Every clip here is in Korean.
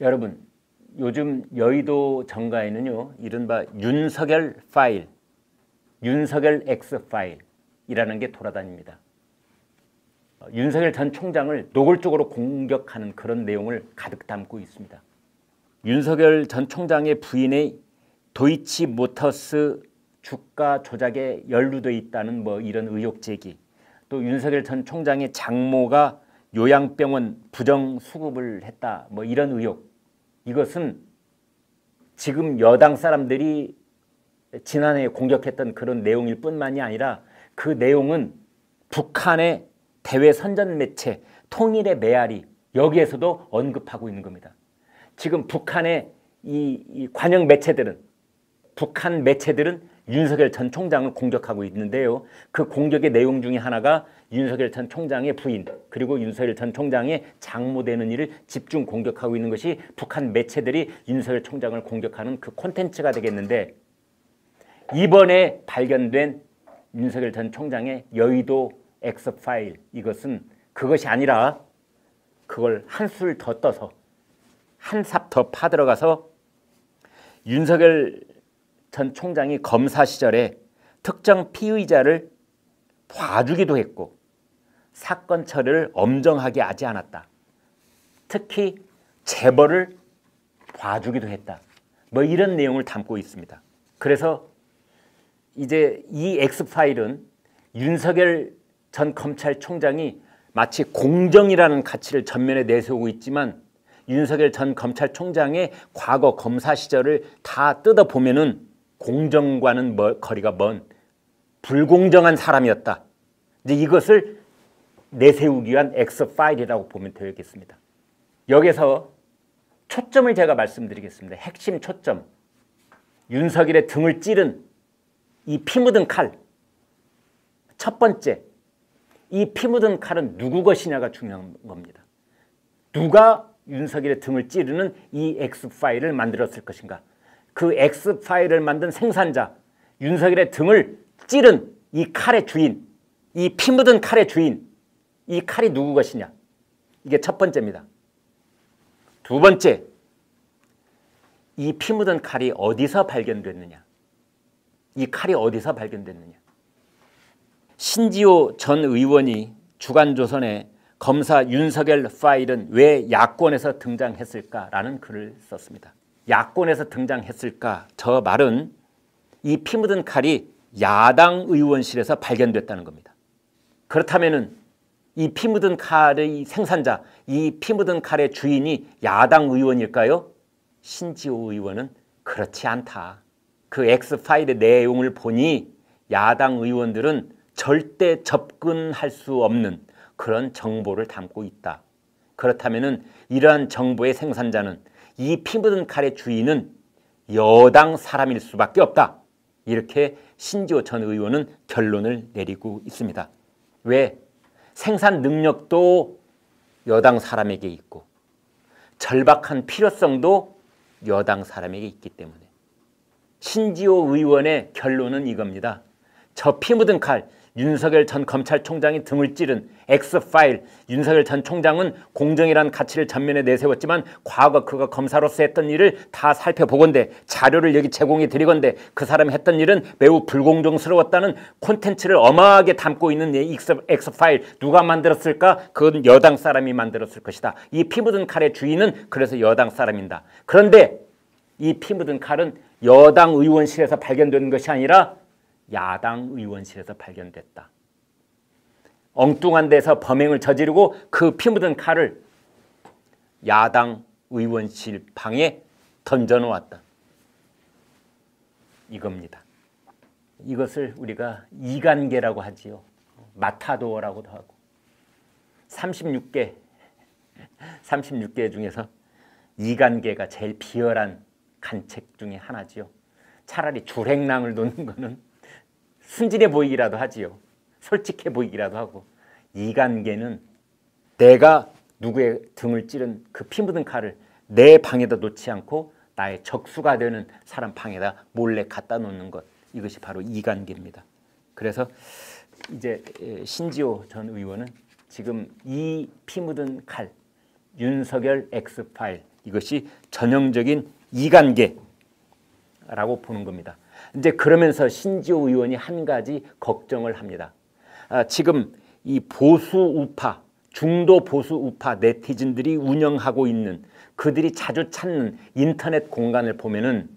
여러분 요즘 여의도 정가에는요 이른바 윤석열 파일, 윤석열 X 파일이라는 게 돌아다닙니다. 어, 윤석열 전 총장을 노골적으로 공격하는 그런 내용을 가득 담고 있습니다. 윤석열 전 총장의 부인의 도이치 모터스 주가 조작에 연루돼 있다는 뭐 이런 의혹 제기, 또 윤석열 전 총장의 장모가 요양병원 부정 수급을 했다 뭐 이런 의혹 이것은 지금 여당 사람들이 지난해 공격했던 그런 내용일 뿐만이 아니라 그 내용은 북한의 대외 선전 매체 통일의 메아리 여기에서도 언급하고 있는 겁니다. 지금 북한의 이, 이 관영 매체들은 북한 매체들은 윤석열 전 총장을 공격하고 있는데요. 그 공격의 내용 중에 하나가 윤석열 전 총장의 부인 그리고 윤석열 전 총장의 장모되는 일을 집중 공격하고 있는 것이 북한 매체들이 윤석열 총장을 공격하는 그 콘텐츠가 되겠는데 이번에 발견된 윤석열 전 총장의 여의도 엑스 파일 이것은 그것이 아니라 그걸 한술 더 떠서 한 삽 더 파들어가서 윤석열 전 총장이 검사 시절에 특정 피의자를 봐주기도 했고 사건 처리를 엄정하게 하지 않았다. 특히 재벌을 봐주기도 했다. 뭐 이런 내용을 담고 있습니다. 그래서 이제 이 X파일은 윤석열 전 검찰총장이 마치 공정이라는 가치를 전면에 내세우고 있지만 윤석열 전 검찰총장의 과거 검사 시절을 다 뜯어보면 은 공정과는 거리가 먼 불공정한 사람이었다. 이제 이것을 내세우기 위한 엑 파일이라고 보면 되겠습니다. 여기서 초점을 제가 말씀드리겠습니다. 핵심 초점. 윤석열의 등을 찌른 이 피 묻은 칼. 첫 번째, 이 피 묻은 칼은 누구 것이냐가 중요한 겁니다. 누가 윤석열의 등을 찌르는 이 X파일을 만들었을 것인가? 그 X 파일을 만든 생산자 윤석열의 등을 찌른 이 칼의 주인, 이 피 묻은 칼의 주인, 이 칼이 누구 것이냐? 이게 첫 번째입니다. 두 번째, 이 피 묻은 칼이 어디서 발견됐느냐? 이 칼이 어디서 발견됐느냐? 신지호 전 의원이 주간조선에 검사 윤석열 파일은 왜 야권에서 등장했을까라는 글을 썼습니다. 야권에서 등장했을까? 저 말은 이피 묻은 칼이 야당 의원실에서 발견됐다는 겁니다. 그렇다면 이피 묻은 칼의 생산자, 이피 묻은 칼의 주인이 야당 의원일까요? 신지호 의원은 그렇지 않다. 그 X파일의 내용을 보니 야당 의원들은 절대 접근할 수 없는 그런 정보를 담고 있다. 그렇다면 이러한 정보의 생산자는 이피 묻은 칼의 주인은 여당 사람일 수밖에 없다. 이렇게 신지호 전 의원은 결론을 내리고 있습니다. 왜? 생산 능력도 여당 사람에게 있고 절박한 필요성도 여당 사람에게 있기 때문에 신지호 의원의 결론은 이겁니다. 저피 묻은 칼, 윤석열 전 검찰총장이 등을 찌른 X파일 윤석열 전 총장은 공정이란 가치를 전면에 내세웠지만 과거 그가 검사로서 했던 일을 다 살펴보건대 자료를 여기 제공해 드리건대 그사람 했던 일은 매우 불공정스러웠다는 콘텐츠를 어마하게 담고 있는 이 X파일 누가 만들었을까? 그건 여당 사람이 만들었을 것이다. 이 피 묻은 칼의 주인은 그래서 여당 사람입니다 그런데 이 피 묻은 칼은 여당 의원실에서 발견된 것이 아니라 야당 의원실에서 발견됐다. 엉뚱한 데서 범행을 저지르고 그 피 묻은 칼을 야당 의원실 방에 던져놓았다. 이겁니다. 이것을 우리가 이간계라고 하지요. 마타도어라고도 하고 36개 36개 중에서 이간계가 제일 비열한 간책 중에 하나지요. 차라리 줄행랑을 놓는 거는 순진해 보이기라도 하지요. 솔직해 보이기라도 하고 이간계는 내가 누구의 등을 찌른 그 피 묻은 칼을 내 방에다 놓지 않고 나의 적수가 되는 사람 방에다 몰래 갖다 놓는 것 이것이 바로 이간계입니다. 그래서 이제 신지호 전 의원은 지금 이 피 묻은 칼 윤석열 X파일 이것이 전형적인 이간계라고 보는 겁니다. 이제 그러면서 신지호 의원이 한 가지 걱정을 합니다. 아, 지금 이 보수 우파, 중도 보수 우파 네티즌들이 운영하고 있는 그들이 자주 찾는 인터넷 공간을 보면은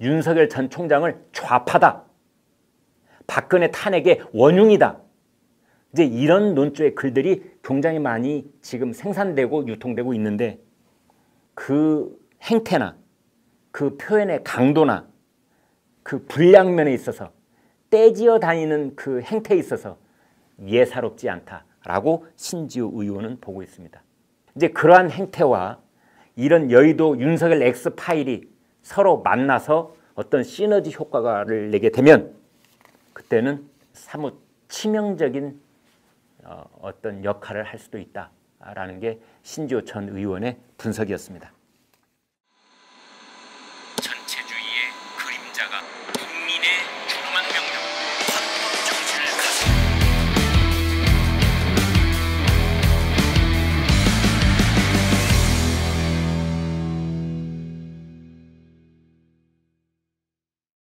윤석열 전 총장을 좌파다. 박근혜 탄핵의 원흉이다. 이제 이런 논조의 글들이 굉장히 많이 지금 생산되고 유통되고 있는데 그 행태나 그 표현의 강도나 그 불량면에 있어서 떼지어 다니는 그 행태에 있어서 예사롭지 않다라고 신지우 의원은 보고 있습니다. 이제 그러한 행태와 이런 여의도 윤석열 X 파일이 서로 만나서 어떤 시너지 효과를 내게 되면 그때는 사뭇 치명적인 어, 어떤 역할을 할 수도 있다라는 게 신지호 전 의원의 분석이었습니다.